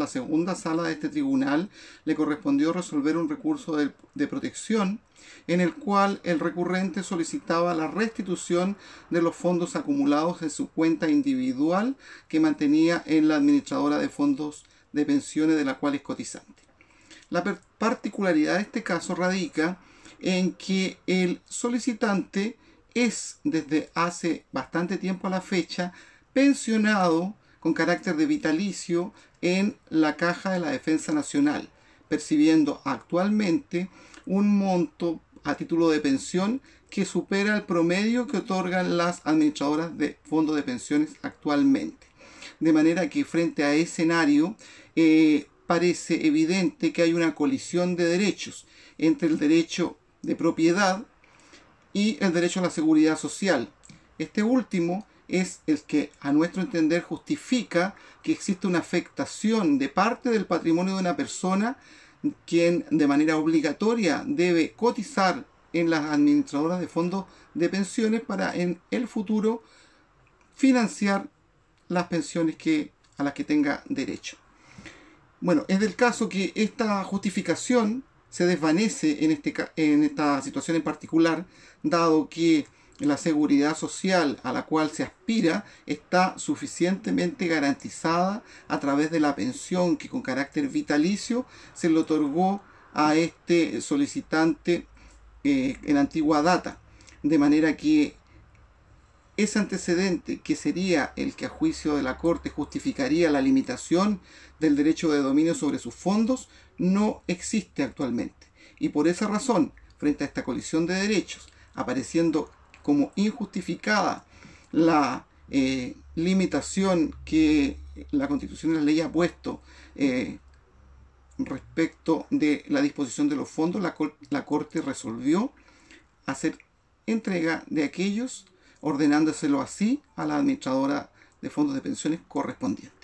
La segunda sala de este tribunal le correspondió resolver un recurso de, protección en el cual el recurrente solicitaba la restitución de los fondos acumulados en su cuenta individual que mantenía en la administradora de fondos de pensiones de la cual es cotizante. La particularidad de este caso radica en que el solicitante es desde hace bastante tiempo a la fecha pensionado con carácter de vitalicio en la Caja de la Defensa Nacional, percibiendo actualmente un monto a título de pensión que supera el promedio que otorgan las administradoras de fondos de pensiones actualmente. De manera que frente a ese escenario eh, parece evidente que hay una colisión de derechos entre el derecho de propiedad y el derecho a la seguridad social. Este último es el que a nuestro entender justifica que existe una afectación de parte del patrimonio de una persona quien de manera obligatoria debe cotizar en las administradoras de fondos de pensiones para en el futuro financiar las pensiones que, a las que tenga derecho. Bueno, es del caso que esta justificación se desvanece en, este, en esta situación en particular, dado que la seguridad social a la cual se aspira está suficientemente garantizada a través de la pensión que con carácter vitalicio se le otorgó a este solicitante eh, en antigua data. De manera que ese antecedente, que sería el que a juicio de la Corte justificaría la limitación del derecho de dominio sobre sus fondos, no existe actualmente. Y por esa razón, frente a esta colisión de derechos, apareciendo como injustificada la eh, limitación que la Constitución y la ley ha puesto eh, respecto de la disposición de los fondos, la, la Corte resolvió hacer entrega de aquellos ordenándoselo así a la administradora de fondos de pensiones correspondiente.